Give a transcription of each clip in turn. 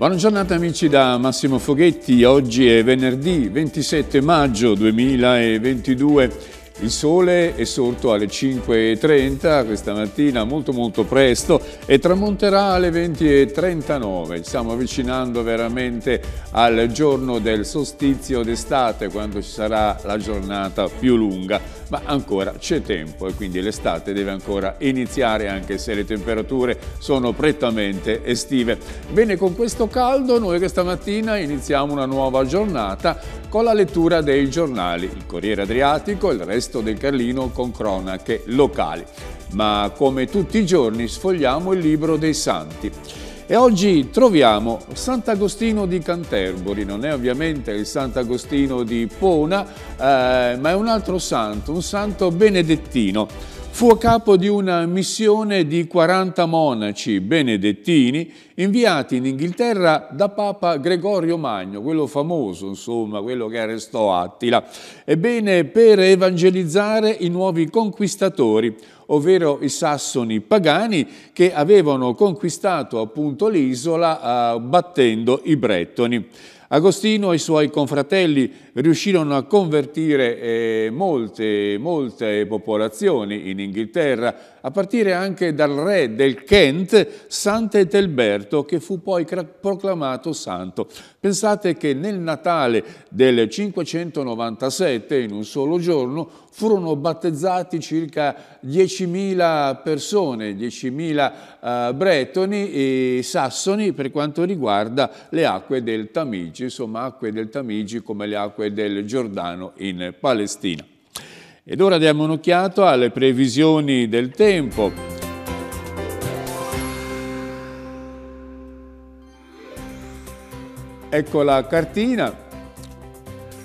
Buona giornata amici da Massimo Foghetti, oggi è venerdì 27 maggio 2022 il sole è sorto alle 5.30 questa mattina, molto molto presto, e tramonterà alle 20.39. Stiamo avvicinando veramente al giorno del sostizio d'estate, quando ci sarà la giornata più lunga. Ma ancora c'è tempo e quindi l'estate deve ancora iniziare, anche se le temperature sono prettamente estive. Bene, con questo caldo noi questa mattina iniziamo una nuova giornata con la lettura dei giornali, il Corriere Adriatico e il resto del Carlino con cronache locali. Ma come tutti i giorni sfogliamo il libro dei santi. E oggi troviamo Sant'Agostino di Canterbury, non è ovviamente il Sant'Agostino di Pona, eh, ma è un altro santo, un santo benedettino. Fu a capo di una missione di 40 monaci benedettini inviati in Inghilterra da Papa Gregorio Magno, quello famoso, insomma, quello che arrestò Attila. Ebbene, per evangelizzare i nuovi conquistatori, ovvero i sassoni pagani che avevano conquistato appunto l'isola eh, battendo i brettoni. Agostino e i suoi confratelli riuscirono a convertire eh, molte, molte popolazioni in Inghilterra, a partire anche dal re del Kent, Sant'Etelberto, che fu poi proclamato santo. Pensate che nel Natale del 597, in un solo giorno, furono battezzati circa 10.000 persone, 10.000 eh, bretoni e sassoni per quanto riguarda le acque del Tamigi, insomma acque del Tamigi come le acque del Giordano in Palestina. Ed ora diamo un'occhiata alle previsioni del tempo. Ecco la cartina.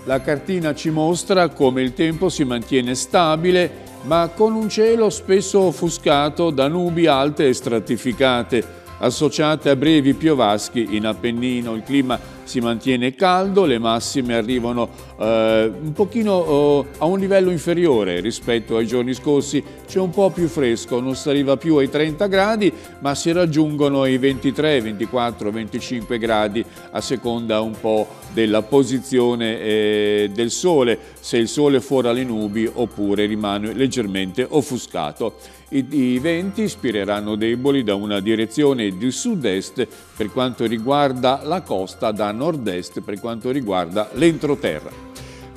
La cartina ci mostra come il tempo si mantiene stabile ma con un cielo spesso offuscato da nubi alte e stratificate associate a brevi piovaschi in Appennino. Il clima si mantiene caldo, le massime arrivano eh, un pochino eh, a un livello inferiore rispetto ai giorni scorsi, c'è un po' più fresco, non si arriva più ai 30 gradi ma si raggiungono i 23, 24, 25 gradi a seconda un po' della posizione eh, del sole, se il sole fuori alle nubi oppure rimane leggermente offuscato. I, I venti spireranno deboli da una direzione di sud-est per quanto riguarda la costa da nord-est per quanto riguarda l'entroterra.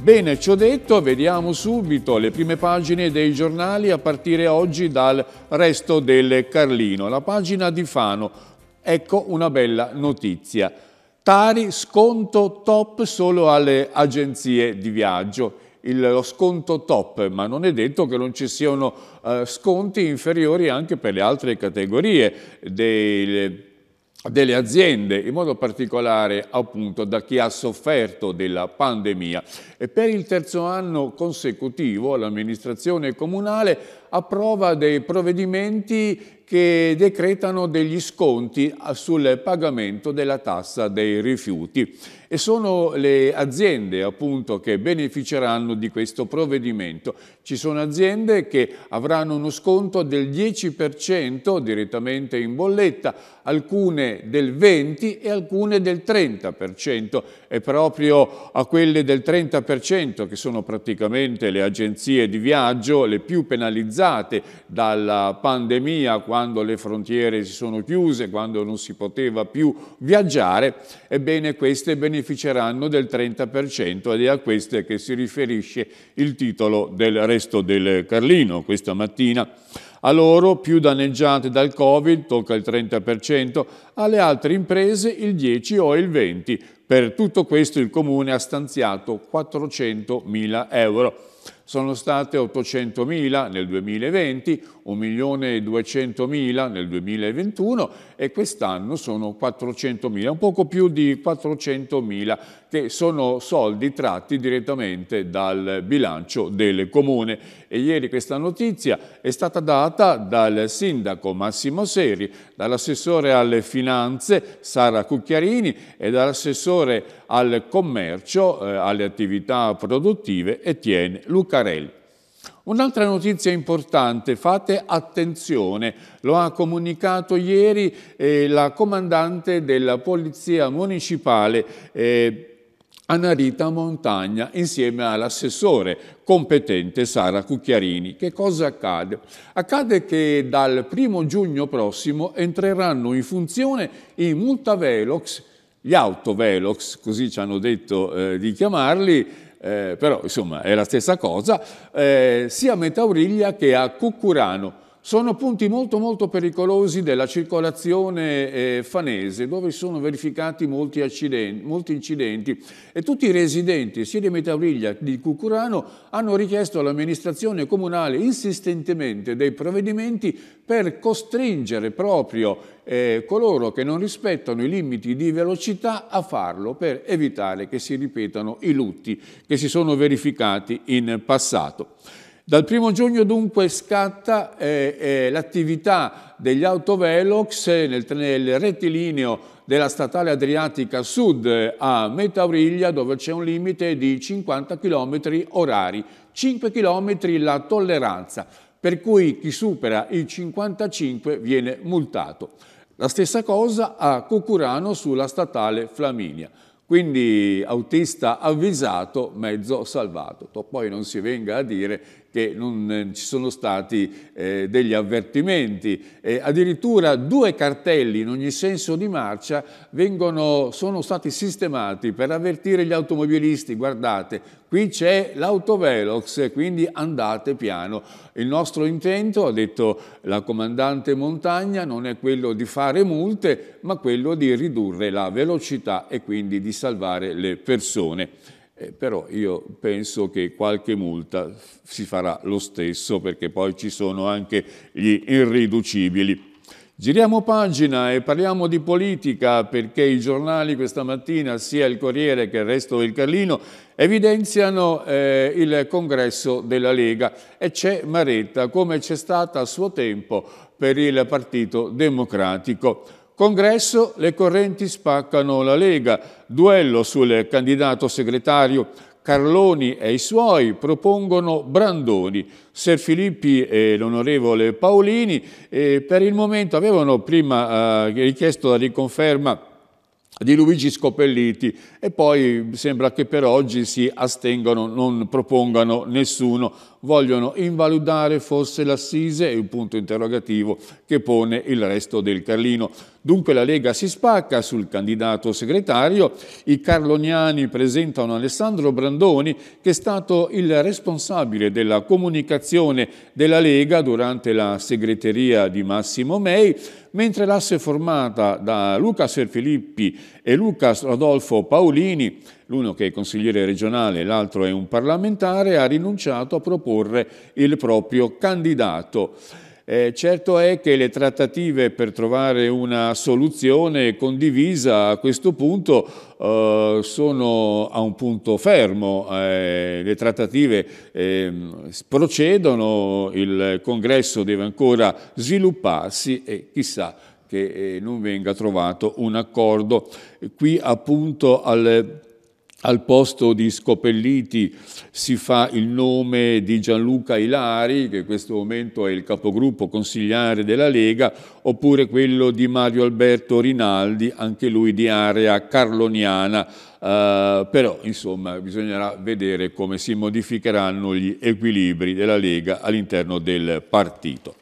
Bene, ciò detto, vediamo subito le prime pagine dei giornali a partire oggi dal resto del Carlino. La pagina di Fano, ecco una bella notizia. Tari sconto top solo alle agenzie di viaggio. Il, lo sconto top, ma non è detto che non ci siano eh, sconti inferiori anche per le altre categorie dei delle aziende, in modo particolare appunto da chi ha sofferto della pandemia. E per il terzo anno consecutivo l'amministrazione comunale approva dei provvedimenti che decretano degli sconti sul pagamento della tassa dei rifiuti e sono le aziende appunto che beneficeranno di questo provvedimento. Ci sono aziende che avranno uno sconto del 10% direttamente in bolletta, alcune del 20% e alcune del 30% e proprio a quelle del 30% che sono praticamente le agenzie di viaggio le più penalizzate penalizzate dalla pandemia, quando le frontiere si sono chiuse, quando non si poteva più viaggiare, ebbene queste beneficeranno del 30% ed è a queste che si riferisce il titolo del resto del Carlino questa mattina. A loro, più danneggiate dal Covid, tocca il 30%, alle altre imprese il 10 o il 20%. Per tutto questo il Comune ha stanziato 400 mila euro sono state 800.000 nel 2020, 1.200.000 nel 2021 e quest'anno sono 400.000, un poco più di 400.000 che sono soldi tratti direttamente dal bilancio del Comune. E ieri questa notizia è stata data dal sindaco Massimo Seri, dall'assessore alle finanze Sara Cucchiarini e dall'assessore al commercio, eh, alle attività produttive Etienne Lucarelli. Un'altra notizia importante, fate attenzione, lo ha comunicato ieri eh, la comandante della Polizia Municipale eh, Anarita Montagna insieme all'assessore competente Sara Cucchiarini. Che cosa accade? Accade che dal primo giugno prossimo entreranno in funzione i multavelox, gli autovelox, così ci hanno detto eh, di chiamarli, eh, però insomma è la stessa cosa, eh, sia a Metauriglia che a Cucurano sono punti molto molto pericolosi della circolazione eh, fanese dove sono verificati molti, accidenti, molti, incidenti e tutti i residenti sia di Metavriglia che di Cucurano hanno richiesto all'amministrazione comunale insistentemente dei provvedimenti per costringere proprio eh, coloro che non rispettano i limiti di velocità a farlo per evitare che si ripetano i lutti che si sono verificati in passato. Dal primo giugno dunque scatta eh, eh, l'attività degli autovelox nel, nel, rettilineo della statale Adriatica Sud eh, a Metauriglia dove c'è un limite di 50 km orari, 5 km la tolleranza, per cui chi supera i 55 viene multato. La stessa cosa a Cucurano sulla statale Flaminia. Quindi autista avvisato, mezzo salvato. Poi non si venga a dire che non eh, ci sono stati eh, degli avvertimenti. Eh, addirittura due cartelli in ogni senso di marcia vengono, sono stati sistemati per avvertire gli automobilisti, guardate, qui c'è l'autovelox, quindi andate piano. Il nostro intento, ha detto la comandante Montagna, non è quello di fare multe, ma quello di ridurre la velocità e quindi di salvare le persone. Eh, però io penso che qualche multa si farà lo stesso perché poi ci sono anche gli irriducibili. Giriamo pagina e parliamo di politica perché i giornali questa mattina, sia il Corriere che il resto del Carlino, evidenziano eh, il congresso della Lega e c'è Maretta come c'è stata a suo tempo per il Partito Democratico. Congresso le correnti spaccano la Lega, duello sul candidato segretario Carloni e i suoi propongono Brandoni, Ser Filippi e l'onorevole Paolini e eh, per il momento avevano prima eh, richiesto la riconferma di Luigi Scopelliti e poi sembra che per oggi si astengano, non propongano nessuno vogliono invalidare forse l'assise? È un punto interrogativo che pone il resto del Carlino. Dunque la Lega si spacca sul candidato segretario, i carloniani presentano Alessandro Brandoni che è stato il responsabile della comunicazione della Lega durante la segreteria di Massimo May, mentre l'asse formata da Luca Serfilippi e Luca Rodolfo Paolini l'uno che è consigliere regionale, l'altro è un parlamentare, ha rinunciato a proporre il proprio candidato. Eh, certo è che le trattative per trovare una soluzione condivisa a questo punto eh, sono a un punto fermo. Eh, le trattative ehm, procedono, il congresso deve ancora svilupparsi e chissà che eh, non venga trovato un accordo. Qui appunto al al posto di Scopelliti si fa il nome di Gianluca Ilari, che in questo momento è il capogruppo consigliare della Lega, oppure quello di Mario Alberto Rinaldi, anche lui di area carloniana. Eh, però, insomma, bisognerà vedere come si modificheranno gli equilibri della Lega all'interno del partito.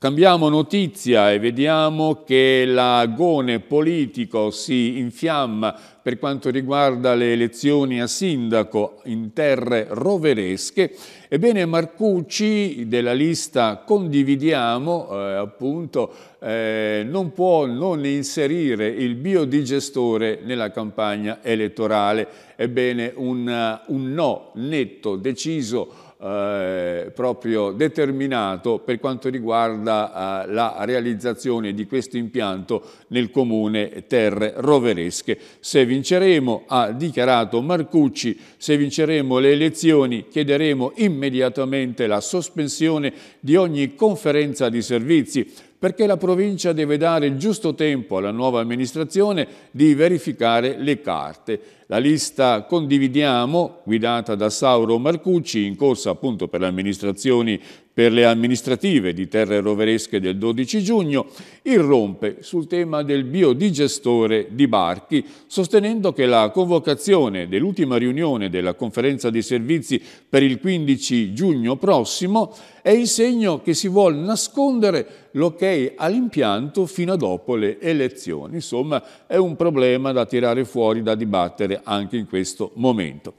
Cambiamo notizia e vediamo che l'agone politico si infiamma per quanto riguarda le elezioni a sindaco in terre roveresche. Ebbene Marcucci della lista Condividiamo eh, appunto eh, non può non inserire il biodigestore nella campagna elettorale. Ebbene un, un no netto, deciso eh, proprio determinato per quanto riguarda eh, la realizzazione di questo impianto nel comune Terre Roveresche. Se vinceremo, ha dichiarato Marcucci, se vinceremo le elezioni chiederemo immediatamente la sospensione di ogni conferenza di servizi perché la provincia deve dare il giusto tempo alla nuova amministrazione di verificare le carte. La lista Condividiamo, guidata da Sauro Marcucci, in corsa appunto per le amministrazioni per le amministrative di terre roveresche del 12 giugno, irrompe sul tema del biodigestore di barchi, sostenendo che la convocazione dell'ultima riunione della conferenza dei servizi per il 15 giugno prossimo è il segno che si vuole nascondere l'ok all'impianto fino a dopo le elezioni. Insomma, è un problema da tirare fuori, da dibattere anche in questo momento.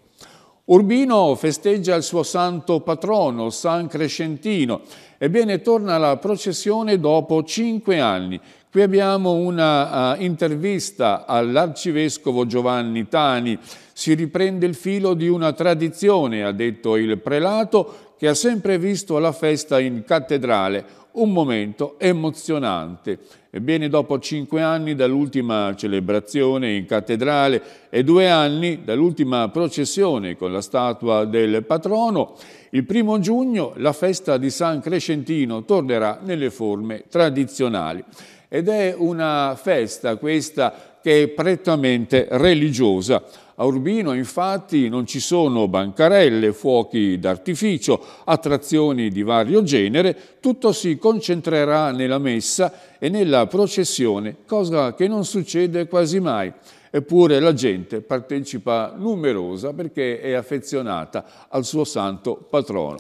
Urbino festeggia il suo santo patrono, San Crescentino. Ebbene, torna la processione dopo cinque anni Qui abbiamo una uh, intervista all'arcivescovo Giovanni Tani. Si riprende il filo di una tradizione, ha detto il prelato, che ha sempre visto la festa in cattedrale, un momento emozionante. Ebbene, dopo cinque anni dall'ultima celebrazione in cattedrale e due anni dall'ultima processione con la statua del patrono, il primo giugno la festa di San Crescentino tornerà nelle forme tradizionali. Ed è una festa questa che è prettamente religiosa. A Urbino infatti non ci sono bancarelle, fuochi d'artificio, attrazioni di vario genere, tutto si concentrerà nella messa e nella processione, cosa che non succede quasi mai. Eppure la gente partecipa numerosa perché è affezionata al suo santo patrono.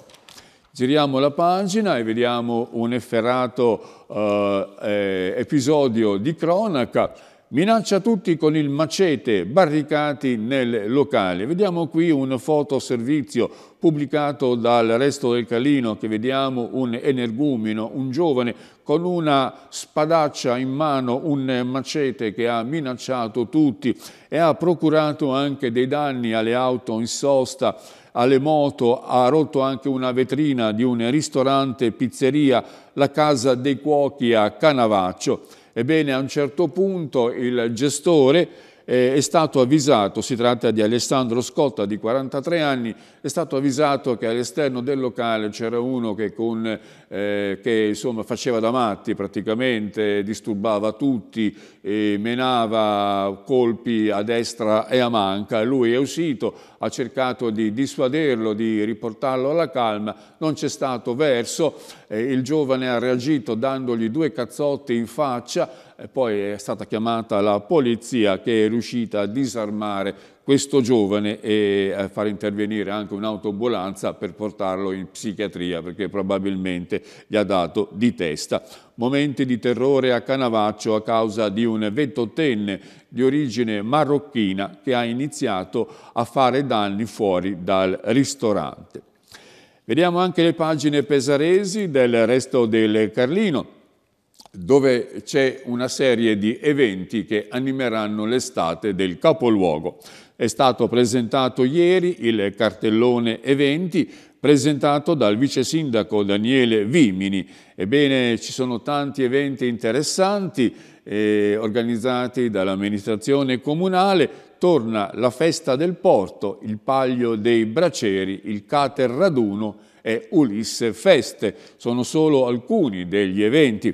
Giriamo la pagina e vediamo un efferato eh, eh, episodio di cronaca. Minaccia tutti con il macete, barricati nel locale. Vediamo qui un fotoservizio pubblicato dal Resto del Calino che vediamo un energumino, un giovane con una spadaccia in mano, un macete che ha minacciato tutti e ha procurato anche dei danni alle auto in sosta alle moto, ha rotto anche una vetrina di un ristorante, pizzeria, la casa dei cuochi a Canavaccio. Ebbene, a un certo punto il gestore eh, è stato avvisato, si tratta di Alessandro Scotta di 43 anni, è stato avvisato che all'esterno del locale c'era uno che, con, eh, che insomma, faceva da matti praticamente, disturbava tutti, menava colpi a destra e a manca. Lui è uscito, ha cercato di dissuaderlo, di riportarlo alla calma, non c'è stato verso, eh, il giovane ha reagito dandogli due cazzotti in faccia, poi è stata chiamata la polizia che è riuscita a disarmare questo giovane e eh, far intervenire anche un'autoambulanza per portarlo in psichiatria perché probabilmente gli ha dato di testa. Momenti di terrore a Canavaccio a causa di un ventottenne di origine marocchina che ha iniziato a fare danni fuori dal ristorante. Vediamo anche le pagine pesaresi del resto del Carlino dove c'è una serie di eventi che animeranno l'estate del capoluogo. È stato presentato ieri il cartellone eventi presentato dal vice sindaco Daniele Vimini. Ebbene, ci sono tanti eventi interessanti eh, organizzati dall'amministrazione comunale. Torna la festa del porto, il paglio dei braceri, il cater raduno e Ulisse Feste. Sono solo alcuni degli eventi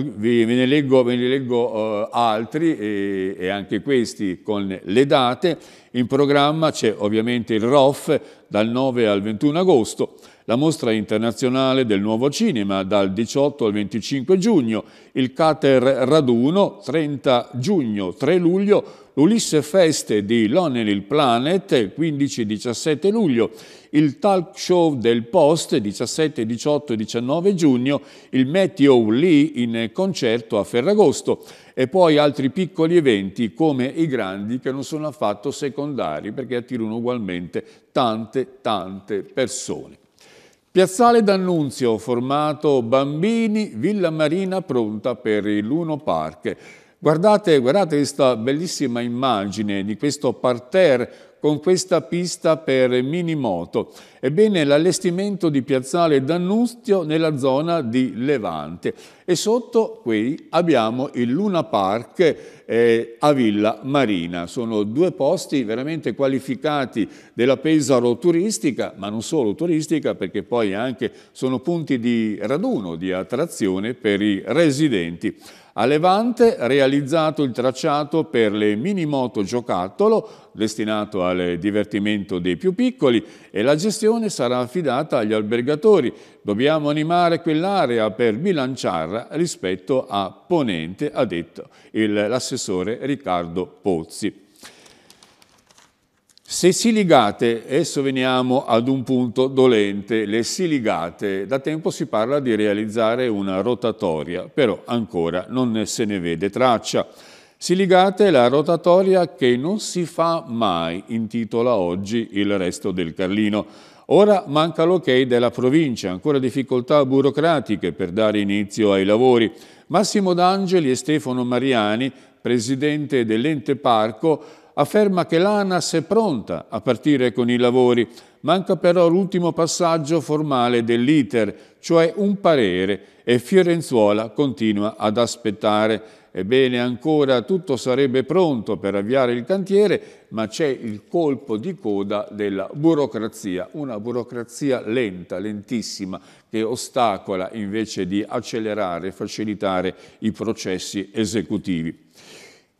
ve ne leggo, ve ne leggo uh, altri e, e, anche questi con le date. In programma c'è ovviamente il ROF dal 9 al 21 agosto, la mostra internazionale del nuovo cinema dal 18 al 25 giugno, il Cater Raduno 30 giugno, 3 luglio, l'Ulisse Feste di Lonely Planet 15-17 luglio, il talk show del Post 17, 18 e 19 giugno, il Matthew Lee in concerto a Ferragosto e poi altri piccoli eventi come i grandi che non sono affatto secondari perché attirano ugualmente tante, tante persone. Piazzale d'Annunzio, formato bambini, Villa Marina pronta per il Luno Park. Guardate, guardate questa bellissima immagine di questo parterre con questa pista per minimoto. Ebbene, l'allestimento di Piazzale D'Annunzio nella zona di Levante. E sotto qui abbiamo il Luna Park eh, a Villa Marina. Sono due posti veramente qualificati della Pesaro turistica, ma non solo turistica, perché poi anche sono punti di raduno, di attrazione per i residenti. A Levante realizzato il tracciato per le mini moto giocattolo, destinato al divertimento dei più piccoli, e la gestione sarà affidata agli albergatori. Dobbiamo animare quell'area per bilanciarla rispetto a Ponente, ha detto l'assessore Riccardo Pozzi. Se siligate, adesso veniamo ad un punto dolente, le siligate, da tempo si parla di realizzare una rotatoria, però ancora non se ne vede traccia. Siligate è la rotatoria che non si fa mai, intitola oggi il resto del Carlino. Ora manca l'ok della provincia, ancora difficoltà burocratiche per dare inizio ai lavori. Massimo D'Angeli e Stefano Mariani, presidente dell'ente parco, afferma che l'ANAS è pronta a partire con i lavori. Manca però l'ultimo passaggio formale dell'iter, cioè un parere, e Fiorenzuola continua ad aspettare. Ebbene, ancora tutto sarebbe pronto per avviare il cantiere, ma c'è il colpo di coda della burocrazia, una burocrazia lenta, lentissima, che ostacola invece di accelerare e facilitare i processi esecutivi.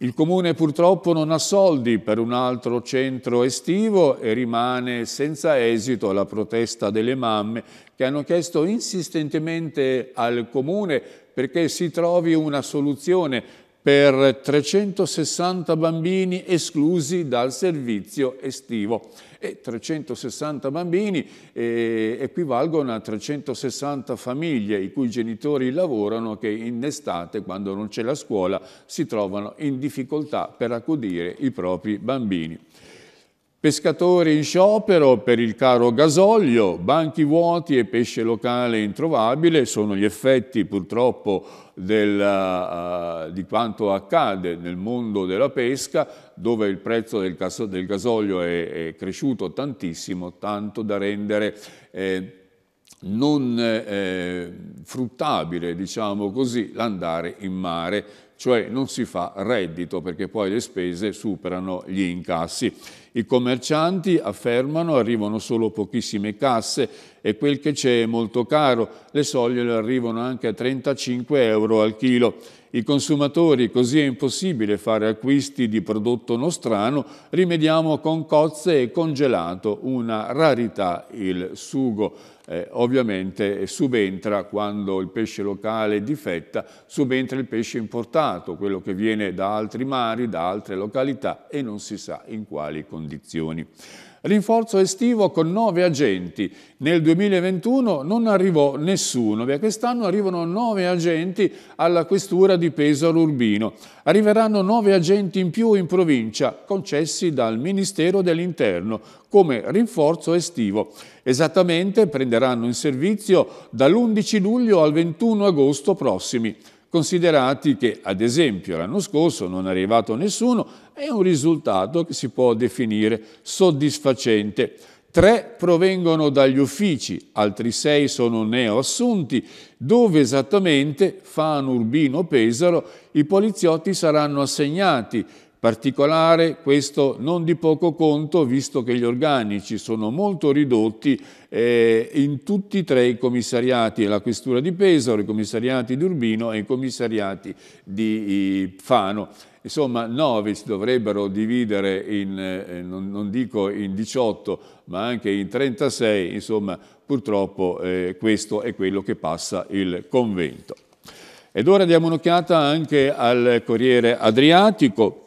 Il comune purtroppo non ha soldi per un altro centro estivo e rimane senza esito la protesta delle mamme che hanno chiesto insistentemente al comune perché si trovi una soluzione per 360 bambini esclusi dal servizio estivo. E 360 bambini eh, equivalgono a 360 famiglie i cui genitori lavorano che in estate, quando non c'è la scuola, si trovano in difficoltà per accudire i propri bambini. Pescatori in sciopero per il caro gasolio, banchi vuoti e pesce locale introvabile sono gli effetti purtroppo del, uh, di quanto accade nel mondo della pesca dove il prezzo del, del gasolio è, è, cresciuto tantissimo, tanto da rendere... Eh, non eh, eh, fruttabile, diciamo così, l'andare in mare, cioè non si fa reddito perché poi le spese superano gli incassi. I commercianti affermano arrivano solo pochissime casse e quel che c'è è molto caro, le soglie arrivano anche a 35 euro al chilo. I consumatori, così è impossibile fare acquisti di prodotto nostrano, rimediamo con cozze e congelato, una rarità il sugo. Eh, ovviamente subentra quando il pesce locale difetta, subentra il pesce importato, quello che viene da altri mari, da altre località e non si sa in quali condizioni. Rinforzo estivo con nove agenti. Nel 2021 non arrivò nessuno, perché quest'anno arrivano nove agenti alla questura di Pesaro Urbino. Arriveranno nove agenti in più in provincia, concessi dal Ministero dell'Interno, come rinforzo estivo. Esattamente prenderanno in servizio dall'11 luglio al 21 agosto prossimi considerati che ad esempio l'anno scorso non è arrivato nessuno, è un risultato che si può definire soddisfacente. Tre provengono dagli uffici, altri sei sono neoassunti, dove esattamente, Fan Urbino Pesaro, i poliziotti saranno assegnati particolare, questo non di poco conto, visto che gli organici sono molto ridotti eh, in tutti e tre i commissariati, la questura di Pesaro, i commissariati di Urbino e i commissariati di Fano. Insomma, nove si dovrebbero dividere in, eh, non, non, dico in 18, ma anche in 36, insomma, purtroppo eh, questo è quello che passa il convento. Ed ora diamo un'occhiata anche al Corriere Adriatico,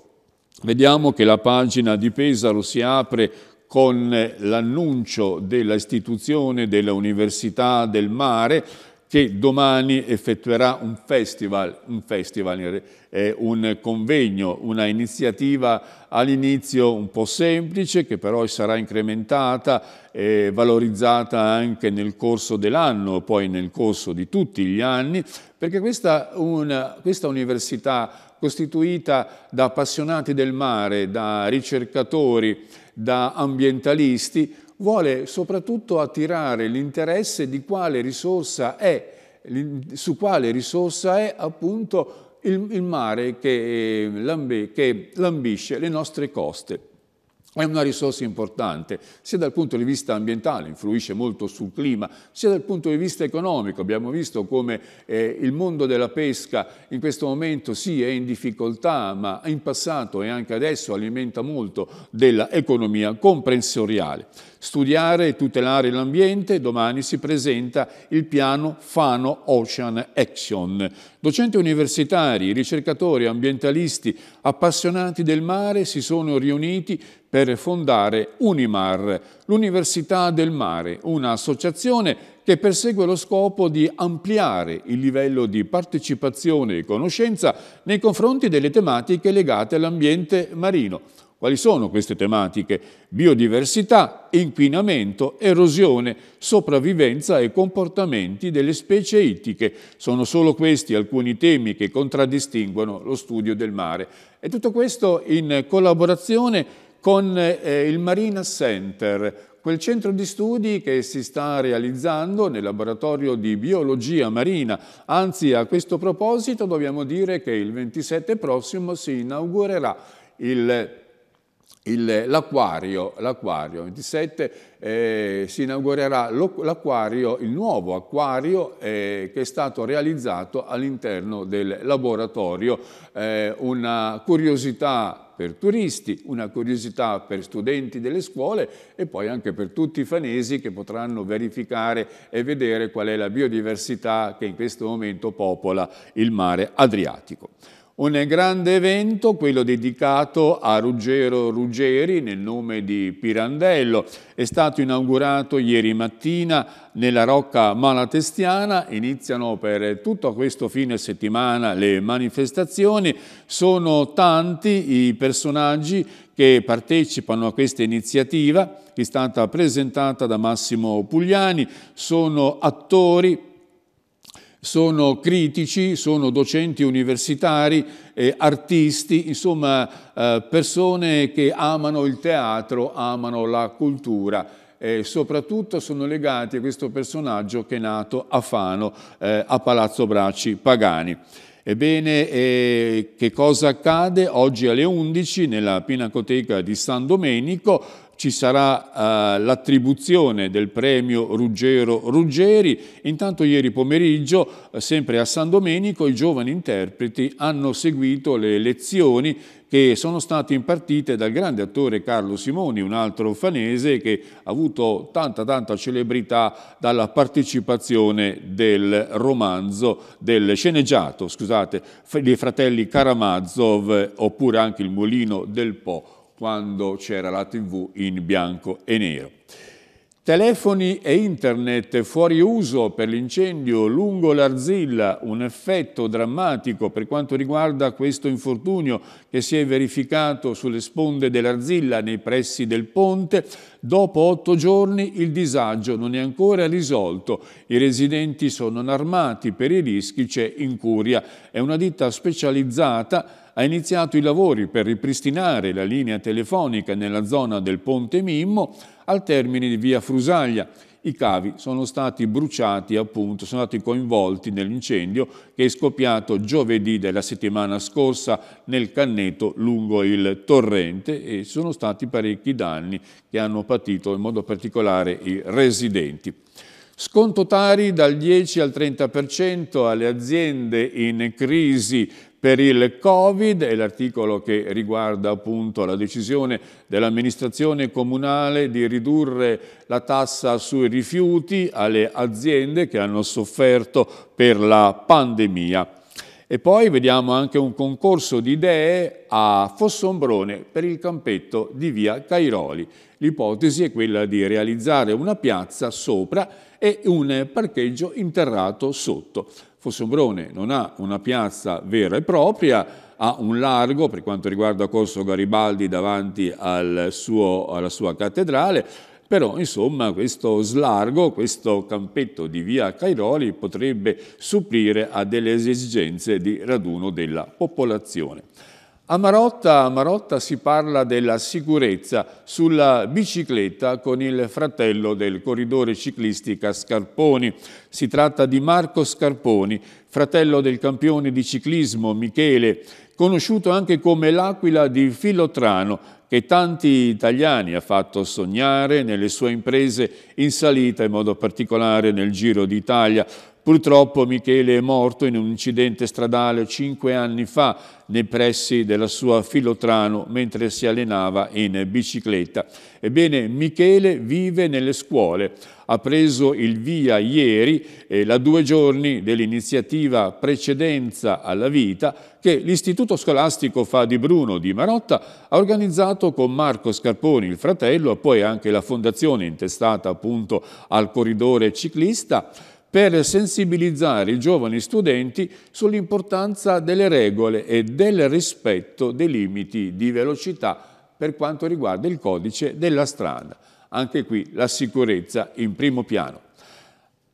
vediamo che la pagina di Pesaro si apre con l'annuncio dell'istituzione dell'Università del Mare che domani effettuerà un festival, un, festival, eh, un convegno, una iniziativa all'inizio un po' semplice che però sarà incrementata e valorizzata anche nel corso dell'anno, poi nel corso di tutti gli anni, perché questa, una, questa università costituita da appassionati del mare, da ricercatori, da ambientalisti, vuole soprattutto attirare l'interesse di quale risorsa è, su quale risorsa è appunto il, il mare che, eh, lambe, che lambisce le nostre coste. È una risorsa importante, sia dal punto di vista ambientale, influisce molto sul clima, sia dal punto di vista economico. Abbiamo visto come eh, il mondo della pesca in questo momento sì è in difficoltà, ma in passato e anche adesso alimenta molto dell'economia comprensoriale. Studiare e tutelare l'ambiente, domani si presenta il piano Fano Ocean Action. Docenti universitari, ricercatori, ambientalisti, appassionati del mare si sono riuniti per fondare Unimar, l'Università del Mare, un'associazione che persegue lo scopo di ampliare il livello di partecipazione e conoscenza nei confronti delle tematiche legate all'ambiente marino. Quali sono queste tematiche? Biodiversità, inquinamento, erosione, sopravvivenza e comportamenti delle specie ittiche. Sono solo questi alcuni temi che contraddistinguono lo studio del mare. E tutto questo in collaborazione con eh, il Marina Center, quel centro di studi che si sta realizzando nel laboratorio di biologia marina. Anzi, a questo proposito dobbiamo dire che il 27 prossimo si inaugurerà il l'acquario, l'acquario 27 eh, si inaugurerà l'acquario, il nuovo acquario eh, che è stato realizzato all'interno del laboratorio, eh, una curiosità per turisti, una curiosità per studenti delle scuole e poi anche per tutti i fanesi che potranno verificare e vedere qual è la biodiversità che in questo momento popola il mare Adriatico. Un grande evento, quello dedicato a Ruggero Ruggeri nel nome di Pirandello, è stato inaugurato ieri mattina nella Rocca Malatestiana, iniziano per tutto questo fine settimana le manifestazioni, sono tanti i personaggi che partecipano a questa iniziativa che è stata presentata da Massimo Pugliani, sono attori, sono critici, sono docenti universitari, eh, artisti, insomma eh, persone che amano il teatro, amano la cultura e soprattutto sono legati a questo personaggio che è nato a Fano, eh, a Palazzo Bracci Pagani. Ebbene, eh, che cosa accade? Oggi alle 11 nella Pinacoteca di San Domenico ci sarà eh, l'attribuzione del premio Ruggero Ruggeri. Intanto ieri pomeriggio, eh, sempre a San Domenico, i giovani interpreti hanno seguito le lezioni che sono state impartite dal grande attore Carlo Simoni, un altro fanese che ha avuto tanta tanta celebrità dalla partecipazione del romanzo, del sceneggiato, scusate, dei fratelli Karamazov oppure anche il Molino del Po quando c'era la tv in bianco e nero. Telefoni e internet fuori uso per l'incendio lungo l'Arzilla, un effetto drammatico per quanto riguarda questo infortunio che si è verificato sulle sponde dell'Arzilla nei pressi del ponte. Dopo otto giorni il disagio non è ancora risolto, i residenti sono armati per i rischi, c'è Incuria. È una ditta specializzata ha iniziato i lavori per ripristinare la linea telefonica nella zona del Ponte Mimmo al termine di via Frusaglia. I cavi sono stati bruciati, appunto, sono stati coinvolti nell'incendio che è scoppiato giovedì della settimana scorsa nel canneto lungo il torrente e sono stati parecchi danni che hanno patito in modo particolare i residenti. Sconto tari dal 10 al 30% alle aziende in crisi per il Covid, è l'articolo che riguarda appunto la decisione dell'amministrazione comunale di ridurre la tassa sui rifiuti alle aziende che hanno sofferto per la pandemia. E poi vediamo anche un concorso di idee a Fossombrone per il campetto di via Cairoli. L'ipotesi è quella di realizzare una piazza sopra e un parcheggio interrato sotto. Fossombrone non ha una piazza vera e propria, ha un largo per quanto riguarda Corso Garibaldi davanti al suo, alla sua cattedrale, però insomma questo slargo, questo campetto di via Cairoli potrebbe supplire a delle esigenze di raduno della popolazione. A Marotta, a Marotta, si parla della sicurezza sulla bicicletta con il fratello del corridore ciclistica Scarponi. Si tratta di Marco Scarponi, fratello del campione di ciclismo Michele, conosciuto anche come l'Aquila di Filotrano, che tanti italiani ha fatto sognare nelle sue imprese in salita, in modo particolare nel Giro d'Italia. Purtroppo Michele è morto in un incidente stradale cinque anni fa nei pressi della sua Filotrano mentre si allenava in bicicletta. Ebbene, Michele vive nelle scuole. Ha preso il via ieri, eh, da due giorni dell'iniziativa Precedenza alla Vita, che l'Istituto Scolastico Fa di Bruno di Marotta ha organizzato con Marco Scarponi, il fratello, e poi anche la fondazione intestata appunto al corridore ciclista, per sensibilizzare i giovani studenti sull'importanza delle regole e del rispetto dei limiti di velocità per quanto riguarda il codice della strada. Anche qui la sicurezza in primo piano.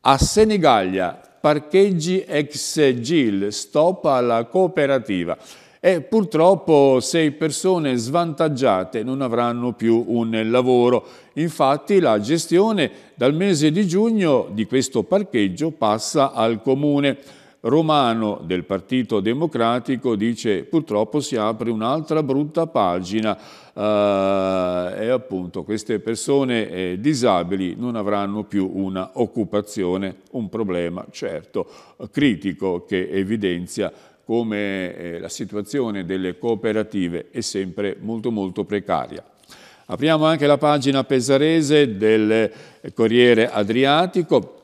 A Senigallia, parcheggi ex GIL, stop alla cooperativa e purtroppo sei persone svantaggiate non avranno più un lavoro. Infatti la gestione dal mese di giugno di questo parcheggio passa al comune. Romano del Partito Democratico dice purtroppo si apre un'altra brutta pagina eh, e appunto queste persone eh, disabili non avranno più un'occupazione, un problema certo critico che evidenzia come eh, la situazione delle cooperative è sempre molto molto precaria. Apriamo anche la pagina pesarese del eh, Corriere Adriatico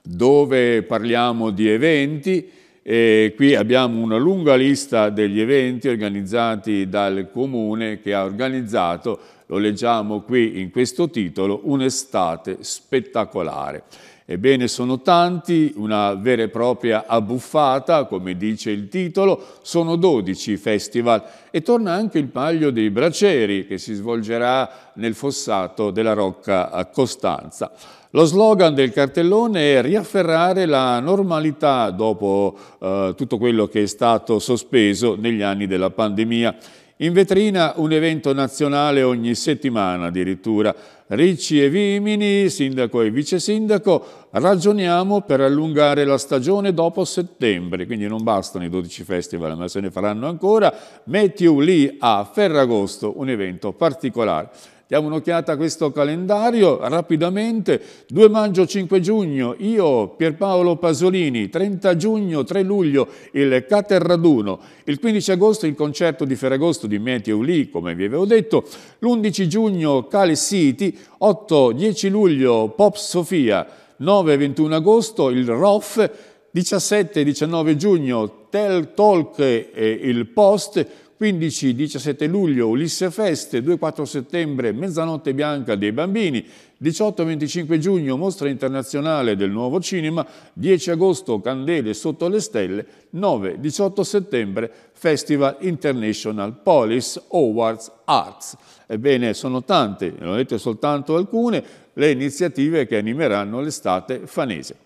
dove parliamo di eventi e qui abbiamo una lunga lista degli eventi organizzati dal Comune che ha organizzato, lo leggiamo qui in questo titolo, un'estate spettacolare. Ebbene, sono tanti, una vera e propria abbuffata, come dice il titolo, sono 12 i festival e torna anche il Paglio dei Braceri che si svolgerà nel fossato della Rocca a Costanza. Lo slogan del cartellone è riafferrare la normalità dopo eh, tutto quello che è stato sospeso negli anni della pandemia. In vetrina un evento nazionale ogni settimana addirittura. Ricci e Vimini, sindaco e vice sindaco, ragioniamo per allungare la stagione dopo settembre, quindi non bastano i 12 festival, ma se ne faranno ancora. Matthew lì a Ferragosto, un evento particolare. Diamo un'occhiata a questo calendario rapidamente. 2 maggio, 5 giugno, io, Pierpaolo Pasolini, 30 giugno, 3 luglio, il Caterraduno, il 15 agosto il concerto di Ferragosto di Meteo Lì, come vi avevo detto, l'11 giugno Cale City, 8-10 luglio Pop Sofia, 9-21 agosto il ROF, 17-19 giugno Tel Talk e il Post, 15-17 luglio Ulisse Feste, 2-4 settembre Mezzanotte Bianca dei Bambini, 18-25 giugno Mostra Internazionale del Nuovo Cinema, 10 agosto Candele Sotto le Stelle, 9-18 settembre Festival International Police Awards Arts. Ebbene, sono tante, non ho detto soltanto alcune, le iniziative che animeranno l'estate fanese.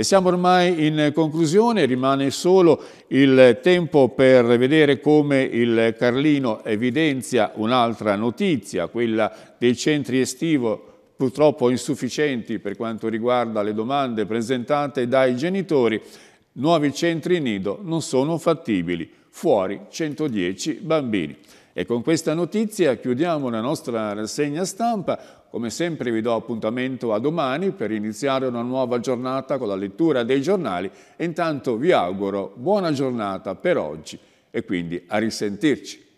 E siamo ormai in conclusione, rimane solo il tempo per vedere come il Carlino evidenzia un'altra notizia, quella dei centri estivo purtroppo insufficienti per quanto riguarda le domande presentate dai genitori, nuovi centri nido non sono fattibili, fuori 110 bambini. E con questa notizia chiudiamo la nostra rassegna stampa. Come sempre vi do appuntamento a domani per iniziare una nuova giornata con la lettura dei giornali intanto vi auguro buona giornata per oggi e quindi a risentirci.